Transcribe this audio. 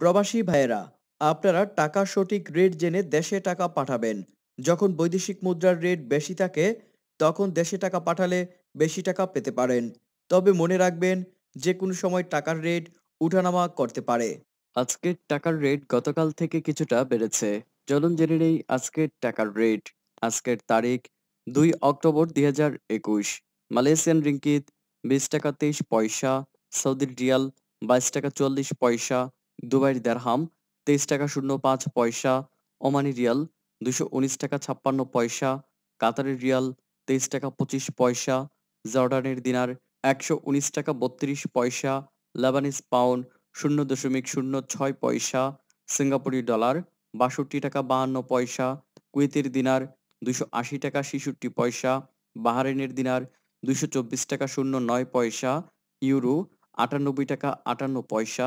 প্রবাসী ভাইয়েরা আপনারা টাকা সঠিক রেট জেনে দেশে টাকা পাঠাবেন যখন বৈদেশিক মুদ্রার রেট বেশি থাকে তখন দেশে টাকা পাঠালে বেশি টাকা পেতে পারেন তবে মনে রাখবেন যে কোনো সময় টাকার রেট উঠানামা করতে পারে আজকের টাকার রেট গতকাল থেকে কিছুটা বেড়েছে চলুন জেনে নেই আজকের টাকার রেট আজকের তারিখ দুই অক্টোবর দুই হাজার একুশ মালয়েশিয়ান রিঙ্কিত বিশ টাকা তেইশ পয়সা সৌদির রিয়াল বাইশ টাকা চল্লিশ পয়সা দুবাইয়ের দেড়হাম তেইশ টাকা শূন্য পাঁচ পয়সা ওমানি রিয়াল দুশো উনিশ টাকা ছাপ্পান্ন পয়সা কাতারের রিয়াল তেইশ টাকা পঁচিশ পয়সা জর্ডানের দিনার একশো উনিশ টাকা বত্রিশ পয়সা লেবানিস পাউন্ড শূন্য দশমিক শূন্য ছয় পয়সা সিঙ্গাপুরি ডলার বাষট্টি টাকা বাহান্ন পয়সা কুয়েতের দিনার দুশো আশি টাকা ছেষট্টি পয়সা বাহারেনের দিনার দুশো চব্বিশ টাকা শূন্য নয় পয়সা ইউরো আটানব্বই টাকা আটান্ন পয়সা